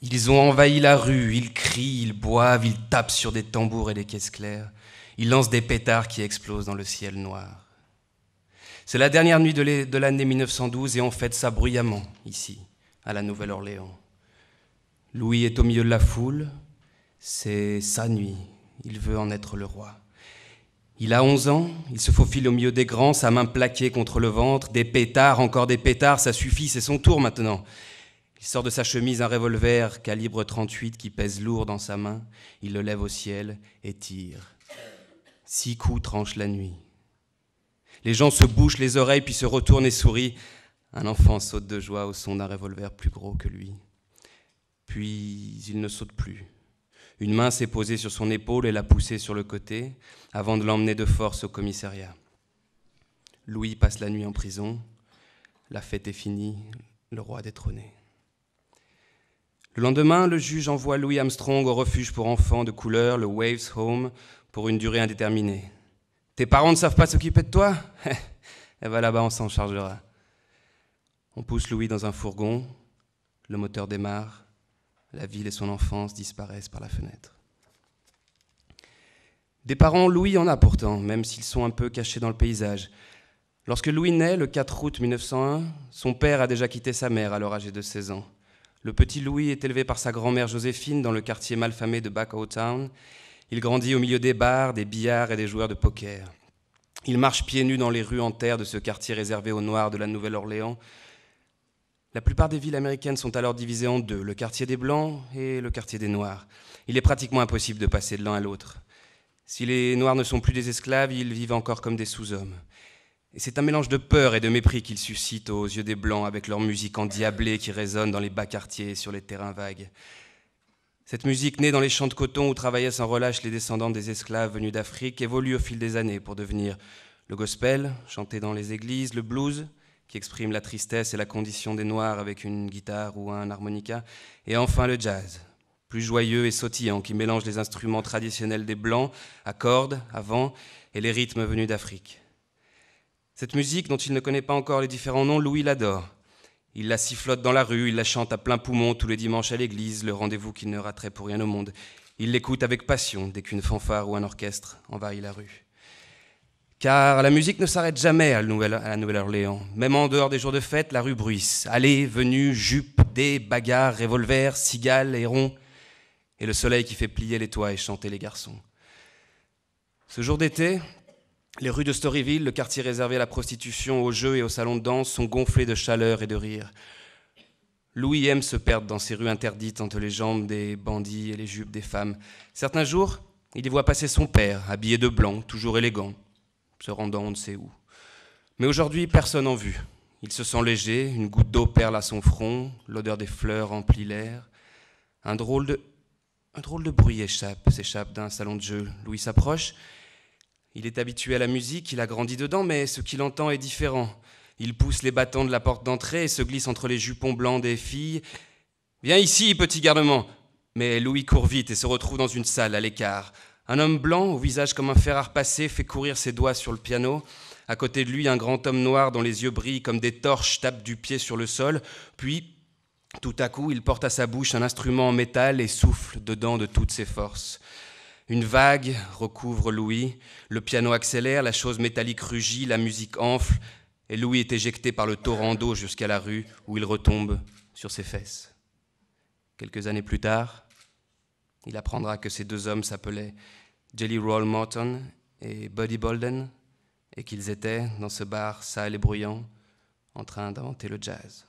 Ils ont envahi la rue, ils crient, ils boivent, ils tapent sur des tambours et des caisses claires, ils lancent des pétards qui explosent dans le ciel noir. C'est la dernière nuit de l'année 1912 et on fête ça bruyamment ici, à la Nouvelle-Orléans. Louis est au milieu de la foule, c'est sa nuit, il veut en être le roi. Il a 11 ans, il se faufile au milieu des grands, sa main plaquée contre le ventre, des pétards, encore des pétards, ça suffit, c'est son tour maintenant. Il sort de sa chemise un revolver calibre 38 qui pèse lourd dans sa main. Il le lève au ciel et tire. Six coups tranchent la nuit. Les gens se bouchent les oreilles puis se retournent et sourient. Un enfant saute de joie au son d'un revolver plus gros que lui. Puis il ne saute plus. Une main s'est posée sur son épaule et l'a poussée sur le côté avant de l'emmener de force au commissariat. Louis passe la nuit en prison. La fête est finie, le roi détrôné. Le lendemain, le juge envoie Louis Armstrong au refuge pour enfants de couleur, le Waves Home, pour une durée indéterminée. Tes parents ne savent pas s'occuper de toi Eh va ben, là-bas, on s'en chargera. On pousse Louis dans un fourgon, le moteur démarre, la ville et son enfance disparaissent par la fenêtre. Des parents, Louis en a pourtant, même s'ils sont un peu cachés dans le paysage. Lorsque Louis naît, le 4 août 1901, son père a déjà quitté sa mère, alors âgée de 16 ans. Le petit Louis est élevé par sa grand-mère Joséphine dans le quartier malfamé de Back Town. Il grandit au milieu des bars, des billards et des joueurs de poker. Il marche pieds nus dans les rues en terre de ce quartier réservé aux Noirs de la Nouvelle-Orléans. La plupart des villes américaines sont alors divisées en deux, le quartier des Blancs et le quartier des Noirs. Il est pratiquement impossible de passer de l'un à l'autre. Si les Noirs ne sont plus des esclaves, ils vivent encore comme des sous-hommes c'est un mélange de peur et de mépris qu'ils suscitent aux yeux des Blancs avec leur musique endiablée qui résonne dans les bas quartiers et sur les terrains vagues. Cette musique, née dans les champs de coton où travaillaient sans relâche les descendants des esclaves venus d'Afrique, évolue au fil des années pour devenir le gospel, chanté dans les églises, le blues, qui exprime la tristesse et la condition des Noirs avec une guitare ou un harmonica, et enfin le jazz, plus joyeux et sautillant, qui mélange les instruments traditionnels des Blancs, à cordes, à vent, et les rythmes venus d'Afrique. Cette musique, dont il ne connaît pas encore les différents noms, Louis l'adore. Il la sifflote dans la rue, il la chante à plein poumon tous les dimanches à l'église, le rendez-vous qu'il ne raterait pour rien au monde. Il l'écoute avec passion dès qu'une fanfare ou un orchestre envahit la rue. Car la musique ne s'arrête jamais à la Nouvelle-Orléans. Même en dehors des jours de fête, la rue bruisse. Allées, venues, jupes, dés, bagarres, revolvers, cigales, hérons. Et le soleil qui fait plier les toits et chanter les garçons. Ce jour d'été, les rues de Storyville, le quartier réservé à la prostitution, aux jeux et aux salons de danse, sont gonflées de chaleur et de rire. Louis aime se perdre dans ces rues interdites entre les jambes des bandits et les jupes des femmes. Certains jours, il y voit passer son père, habillé de blanc, toujours élégant, se rendant on ne sait où. Mais aujourd'hui, personne en vue. Il se sent léger, une goutte d'eau perle à son front, l'odeur des fleurs emplit l'air. Un drôle de, un drôle de bruit échappe, s'échappe d'un salon de jeu. Louis s'approche, il est habitué à la musique, il a grandi dedans, mais ce qu'il entend est différent. Il pousse les bâtons de la porte d'entrée et se glisse entre les jupons blancs des filles. Viens ici, petit garnement Mais Louis court vite et se retrouve dans une salle à l'écart. Un homme blanc, au visage comme un fer passé, fait courir ses doigts sur le piano. À côté de lui, un grand homme noir dont les yeux brillent comme des torches tape du pied sur le sol. Puis, tout à coup, il porte à sa bouche un instrument en métal et souffle dedans de toutes ses forces. Une vague recouvre Louis, le piano accélère, la chose métallique rugit, la musique enfle, et Louis est éjecté par le torrent d'eau jusqu'à la rue où il retombe sur ses fesses. Quelques années plus tard, il apprendra que ces deux hommes s'appelaient Jelly Roll Morton et Buddy Bolden, et qu'ils étaient dans ce bar sale et bruyant en train d'inventer le jazz.